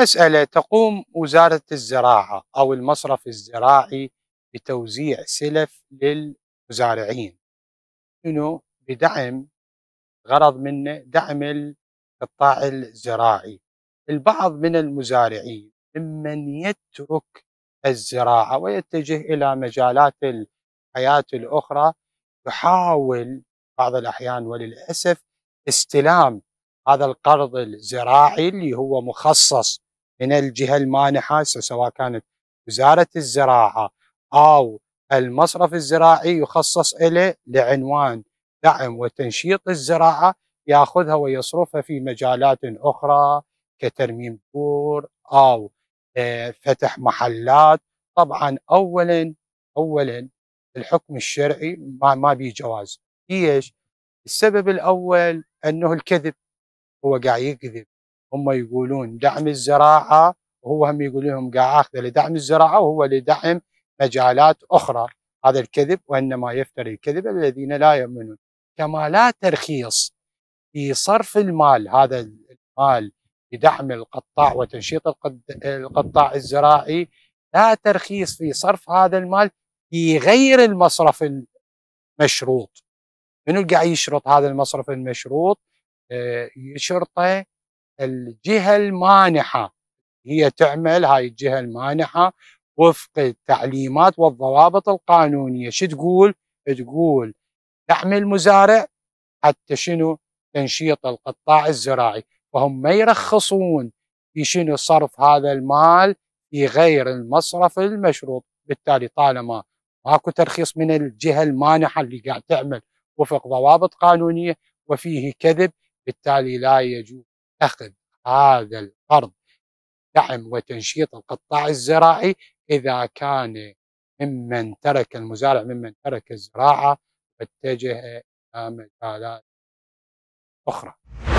مسألة تقوم وزارة الزراعة أو المصرف الزراعي بتوزيع سلف للمزارعين شنو بدعم غرض منه دعم القطاع الزراعي البعض من المزارعين ممن يترك الزراعة ويتجه إلى مجالات الحياة الأخرى يحاول بعض الأحيان وللأسف استلام هذا القرض الزراعي اللي هو مخصص من الجهه المانحه سواء كانت وزاره الزراعه او المصرف الزراعي يخصص له لعنوان دعم وتنشيط الزراعه ياخذها ويصرفها في مجالات اخرى كترميم بور او آه، فتح محلات طبعا اولا اولا الحكم الشرعي ما ما بيه جواز ليش؟ السبب الاول انه الكذب هو قاعد يكذب هم يقولون دعم الزراعه وهو هم يقول لهم قاع اخذه لدعم الزراعه وهو لدعم مجالات اخرى هذا الكذب وانما يفتري الكذب الذين لا يؤمنون كما لا ترخيص في صرف المال هذا المال لدعم القطاع وتنشيط القطاع الزراعي لا ترخيص في صرف هذا المال في غير المصرف المشروط منو اللي قاعد يشرط هذا المصرف المشروط آه، يشرطه الجهه المانحه هي تعمل هاي الجهه المانحه وفق التعليمات والضوابط القانونيه شو تقول تقول دعم المزارع حتى شنو تنشيط القطاع الزراعي وهم ما يرخصون في شنو صرف هذا المال في غير المصرف المشروط بالتالي طالما ماكو ترخيص من الجهه المانحه اللي قاعد تعمل وفق ضوابط قانونيه وفيه كذب بالتالي لا يجوز اتخذ هذا القرض دعم وتنشيط القطاع الزراعي إذا كان ممن ترك المزارع ممن ترك الزراعة واتجه إلى مجالات أخرى